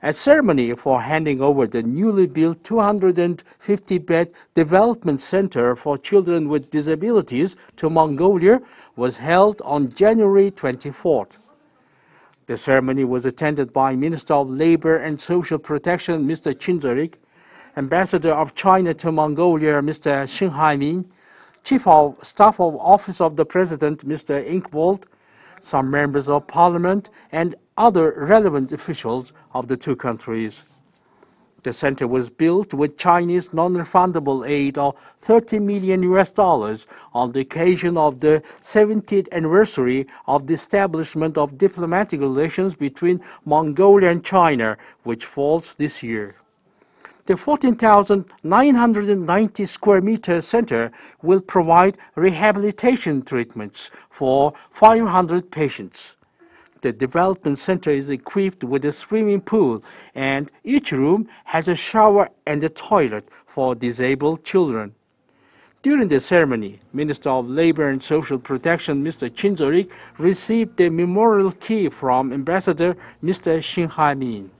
A ceremony for handing over the newly built 250-bed development center for children with disabilities to Mongolia was held on January 24th. The ceremony was attended by Minister of Labor and Social Protection, Mr. Chinzarik, Ambassador of China to Mongolia, Mr. Xing Haimin, Chief of Staff of Office of the President, Mr. Inkvold, some members of parliament, and other relevant officials of the two countries. The center was built with Chinese non-refundable aid of 30 million US dollars on the occasion of the 70th anniversary of the establishment of diplomatic relations between Mongolia and China, which falls this year. The 14,990 square meter center will provide rehabilitation treatments for 500 patients. The development center is equipped with a swimming pool and each room has a shower and a toilet for disabled children. During the ceremony, Minister of Labor and Social Protection Mr. Chinzorik received the memorial key from Ambassador Mr. Xinhai Ha-min.